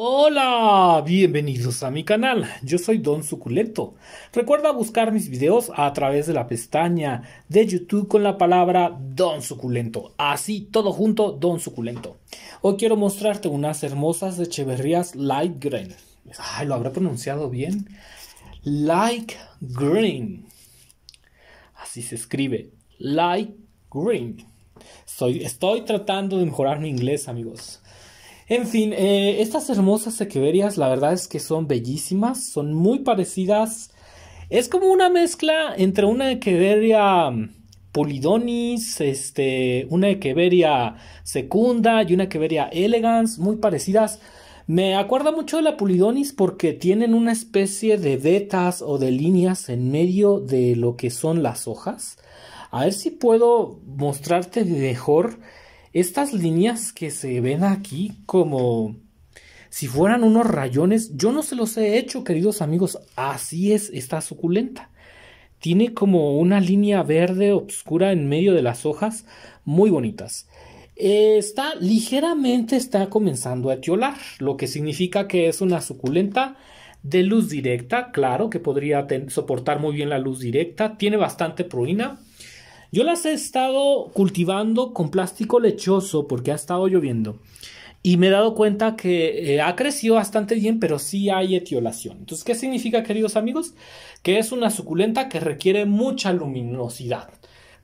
Hola, bienvenidos a mi canal, yo soy Don Suculento. Recuerda buscar mis videos a través de la pestaña de YouTube con la palabra Don Suculento, así todo junto Don Suculento. Hoy quiero mostrarte unas hermosas echeverrías light green. Ay, lo habré pronunciado bien. Light green. Así se escribe, light green. Soy, estoy tratando de mejorar mi inglés, amigos. En fin, eh, estas hermosas echeverias, la verdad es que son bellísimas, son muy parecidas. Es como una mezcla entre una equeveria mm, Polidonis, este, una equeveria secunda y una equeveria Elegance, muy parecidas. Me acuerda mucho de la polidonis porque tienen una especie de vetas o de líneas en medio de lo que son las hojas. A ver si puedo mostrarte mejor estas líneas que se ven aquí como si fueran unos rayones, yo no se los he hecho, queridos amigos. Así es esta suculenta. Tiene como una línea verde oscura en medio de las hojas, muy bonitas. Eh, está ligeramente está comenzando a etiolar, lo que significa que es una suculenta de luz directa, claro que podría soportar muy bien la luz directa, tiene bastante proína, yo las he estado cultivando con plástico lechoso porque ha estado lloviendo. Y me he dado cuenta que eh, ha crecido bastante bien, pero sí hay etiolación. Entonces, ¿qué significa, queridos amigos? Que es una suculenta que requiere mucha luminosidad.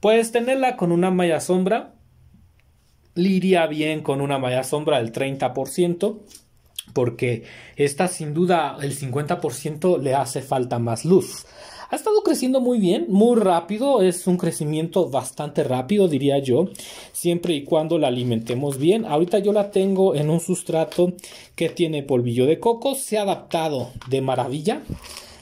Puedes tenerla con una malla sombra. iría bien con una malla sombra del 30%, porque esta sin duda el 50% le hace falta más luz. Ha estado creciendo muy bien, muy rápido, es un crecimiento bastante rápido, diría yo, siempre y cuando la alimentemos bien. Ahorita yo la tengo en un sustrato que tiene polvillo de coco, se ha adaptado de maravilla.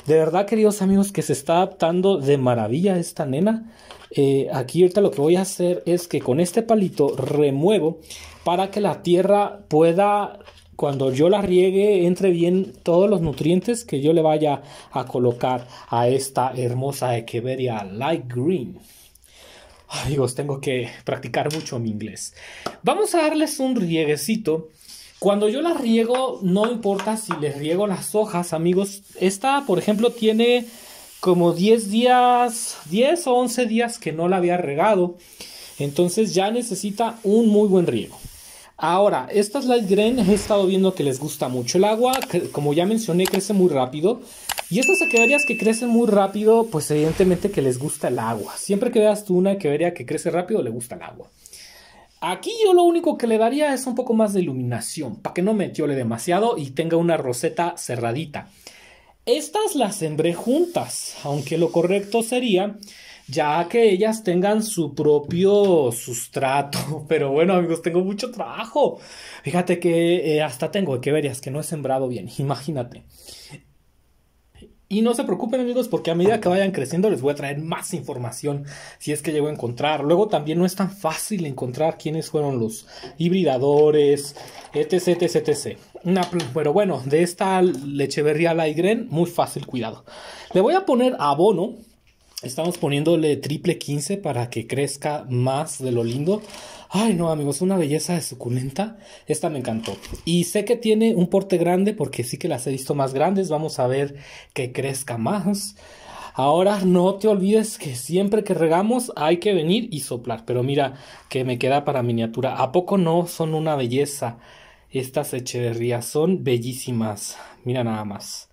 De verdad, queridos amigos, que se está adaptando de maravilla esta nena. Eh, aquí ahorita lo que voy a hacer es que con este palito remuevo para que la tierra pueda cuando yo la riegue entre bien todos los nutrientes que yo le vaya a colocar a esta hermosa Echeveria Light Green. Amigos, tengo que practicar mucho mi inglés. Vamos a darles un rieguecito. Cuando yo la riego, no importa si les riego las hojas, amigos. Esta, por ejemplo, tiene como 10 días, 10 o 11 días que no la había regado. Entonces ya necesita un muy buen riego. Ahora, estas light green he estado viendo que les gusta mucho el agua, como ya mencioné, crece muy rápido. Y estas verías que crecen muy rápido, pues evidentemente que les gusta el agua. Siempre que veas tú una vería que crece rápido, le gusta el agua. Aquí yo lo único que le daría es un poco más de iluminación, para que no me demasiado y tenga una roseta cerradita. Estas las sembré juntas, aunque lo correcto sería ya que ellas tengan su propio sustrato. Pero bueno, amigos, tengo mucho trabajo. Fíjate que eh, hasta tengo que es que no he sembrado bien, imagínate. Y no se preocupen amigos porque a medida que vayan creciendo les voy a traer más información si es que llego a encontrar. Luego también no es tan fácil encontrar quiénes fueron los hibridadores, etc, etc, etc. pero bueno, de esta lecheverría Laigren, muy fácil cuidado. Le voy a poner abono Estamos poniéndole triple 15 para que crezca más de lo lindo. Ay, no, amigos, una belleza de suculenta. Esta me encantó. Y sé que tiene un porte grande porque sí que las he visto más grandes. Vamos a ver que crezca más. Ahora no te olvides que siempre que regamos hay que venir y soplar. Pero mira que me queda para miniatura. ¿A poco no son una belleza? Estas echeverrías son bellísimas. Mira nada más.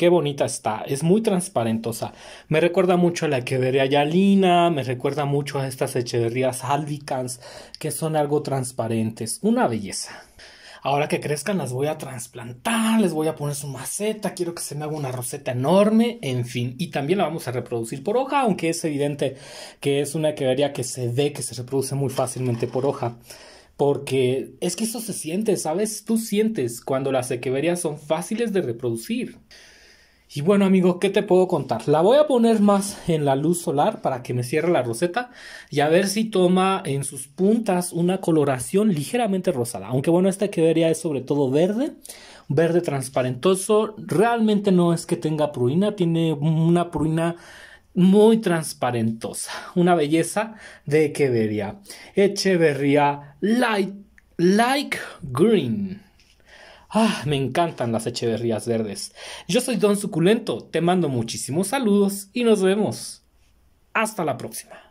Qué bonita está, es muy transparentosa. Me recuerda mucho a la Echeverría Yalina, me recuerda mucho a estas Echeverrías albicans que son algo transparentes. Una belleza. Ahora que crezcan las voy a trasplantar, les voy a poner su maceta, quiero que se me haga una roseta enorme, en fin. Y también la vamos a reproducir por hoja, aunque es evidente que es una quevería que se ve que se reproduce muy fácilmente por hoja. Porque es que eso se siente, ¿sabes? Tú sientes cuando las echeverias son fáciles de reproducir. Y bueno amigos, ¿qué te puedo contar? La voy a poner más en la luz solar para que me cierre la roseta y a ver si toma en sus puntas una coloración ligeramente rosada. Aunque bueno, esta que vería es sobre todo verde, verde transparentoso. Realmente no es que tenga pruina, tiene una pruina muy transparentosa. Una belleza de que vería. Echeverría Light, Green. Ah, me encantan las echeverrías verdes. Yo soy Don Suculento, te mando muchísimos saludos y nos vemos. Hasta la próxima.